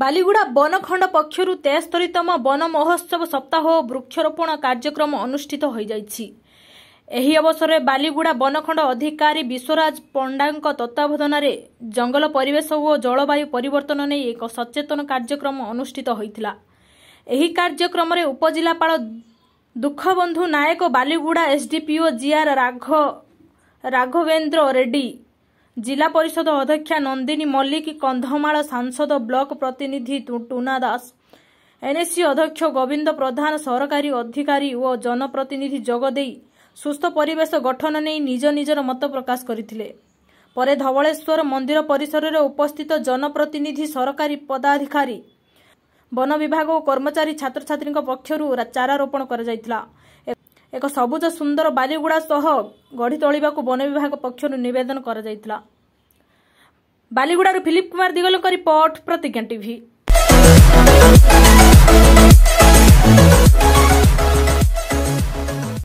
ବାଲିଗୁଡ଼ା ବନଖଣ୍ଡ ପକ୍ଷରୁ ତେସ୍ତରୀତମ ବନ ମହୋତ୍ସବ ସପ୍ତାହ ଓ ବୃକ୍ଷରୋପଣ କାର୍ଯ୍ୟକ୍ରମ ଅନୁଷ୍ଠିତ ହୋଇଯାଇଛି ଏହି ଅବସରରେ ବାଲିଗୁଡ଼ା ବନଖଣ୍ଡ ଅଧିକାରୀ ବିଶ୍ୱରାଜ ପଣ୍ଡାଙ୍କ ତତ୍ତ୍ୱାବଧାନରେ ଜଙ୍ଗଲ ପରିବେଶ ଓ ଜଳବାୟୁ ପରିବର୍ତ୍ତନ ନେଇ ଏକ ସଚେତନ କାର୍ଯ୍ୟକ୍ରମ ଅନୁଷ୍ଠିତ ହୋଇଥିଲା ଏହି କାର୍ଯ୍ୟକ୍ରମରେ ଉପଜିଲ୍ଲାପାଳ ଦୁଃଖବନ୍ଧୁ ନାୟକ ବାଲିଗୁଡ଼ା ଏସ୍ଡିପିଓ ଜିଆର୍ ରାଘବେନ୍ଦ୍ର ରେଡ୍ଡି ଜିଲ୍ଲା ପରିଷଦ ଅଧ୍ୟକ୍ଷା ନନ୍ଦିନୀ ମଲ୍ଲିକ କନ୍ଧମାଳ ସାଂସଦ ବ୍ଲକ ପ୍ରତିନିଧି ଟୁନା ଦାସ ଏନ୍ଏସ୍ସି ଅଧ୍ୟକ୍ଷ ଗୋବିନ୍ଦ ପ୍ରଧାନ ସରକାରୀ ଅଧିକାରୀ ଓ ଜନପ୍ରତିନିଧି ଯୋଗଦେଇ ସୁସ୍ଥ ପରିବେଶ ଗଠନ ନେଇ ନିଜ ନିଜର ମତ ପ୍ରକାଶ କରିଥିଲେ ପରେ ଧବଳେଶ୍ୱର ମନ୍ଦିର ପରିସରରେ ଉପସ୍ଥିତ ଜନପ୍ରତିନିଧି ସରକାରୀ ପଦାଧିକାରୀ ବନ ବିଭାଗ ଓ କର୍ମଚାରୀ ଛାତ୍ରଛାତ୍ରୀଙ୍କ ପକ୍ଷରୁ ଚାରା ରୋପଣ କରାଯାଇଥିଲା ଏକ ସବୁଜ ସୁନ୍ଦର ବାଲିଗୁଡ଼ା ସହ ଗଢ଼ି ତୋଳିବାକୁ ବନ ବିଭାଗ ପକ୍ଷରୁ ନିବେଦନ କରାଯାଇଥିଲା ବାଲିଗୁଡ଼ାରୁ ଫିଲିପ କୁମାର ଦିଗଲଙ୍କ ରିପୋର୍ଟ ପ୍ରତିଜ୍ଞା ଟିଭି